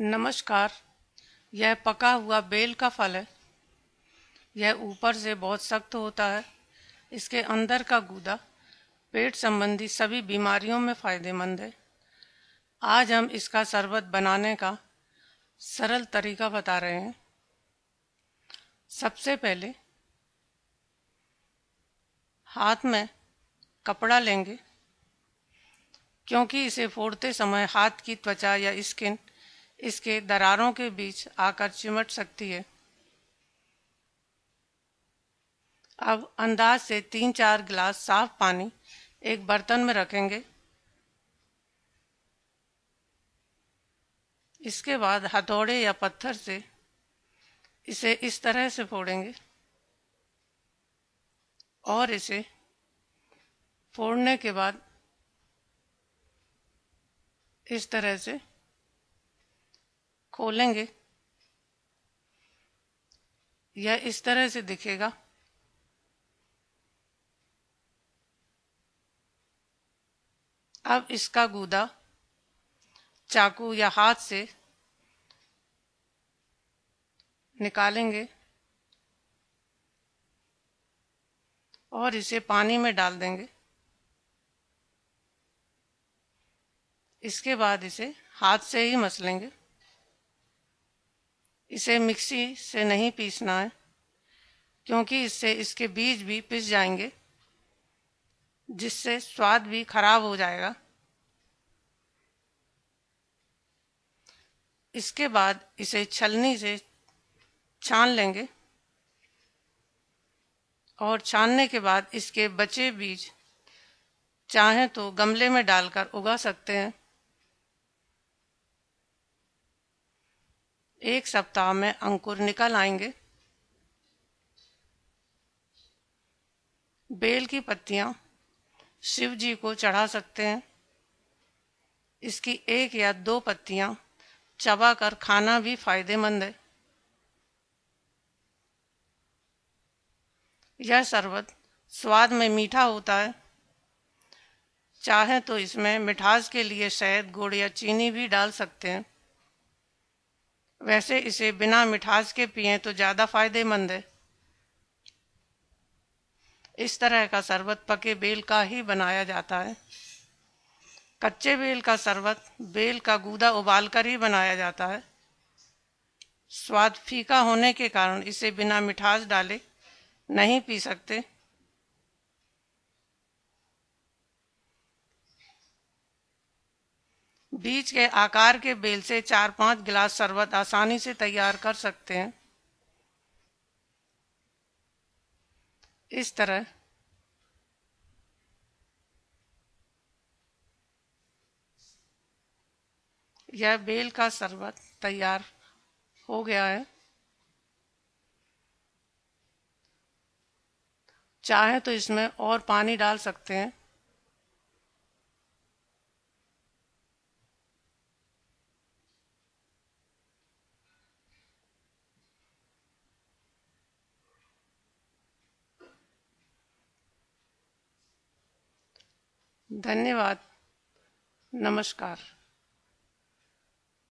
नमस्कार यह पका हुआ बेल का फल है यह ऊपर से बहुत सख्त होता है इसके अंदर का गूदा पेट संबंधी सभी बीमारियों में फ़ायदेमंद है आज हम इसका शरबत बनाने का सरल तरीका बता रहे हैं सबसे पहले हाथ में कपड़ा लेंगे क्योंकि इसे फोड़ते समय हाथ की त्वचा या स्किन इसके दरारों के बीच आकर चिमट सकती है अब अंदाज से तीन चार गिलास साफ पानी एक बर्तन में रखेंगे इसके बाद हथौड़े या पत्थर से इसे इस तरह से फोड़ेंगे और इसे फोड़ने के बाद इस तरह से खोलेंगे यह इस तरह से दिखेगा अब इसका गूदा चाकू या हाथ से निकालेंगे और इसे पानी में डाल देंगे इसके बाद इसे हाथ से ही मसलेंगे इसे मिक्सी से नहीं पीसना है क्योंकि इससे इसके बीज भी पिस जाएंगे जिससे स्वाद भी खराब हो जाएगा इसके बाद इसे छलनी से छान लेंगे और छानने के बाद इसके बचे बीज चाहे तो गमले में डालकर उगा सकते हैं एक सप्ताह में अंकुर निकल आएंगे बेल की पत्तियां शिव जी को चढ़ा सकते हैं इसकी एक या दो पत्तियां चबा कर खाना भी फायदेमंद है यह शरबत स्वाद में मीठा होता है चाहे तो इसमें मिठास के लिए शहद गुड़ या चीनी भी डाल सकते हैं वैसे इसे बिना मिठास के पिए तो ज़्यादा फायदेमंद है इस तरह का शरबत पके बेल का ही बनाया जाता है कच्चे बेल का शरबत बेल का गूदा उबालकर ही बनाया जाता है स्वाद फीका होने के कारण इसे बिना मिठास डाले नहीं पी सकते बीज के आकार के बेल से चार पांच गिलास शरबत आसानी से तैयार कर सकते हैं इस तरह यह बेल का शरबत तैयार हो गया है चाहे तो इसमें और पानी डाल सकते हैं धन्यवाद नमस्कार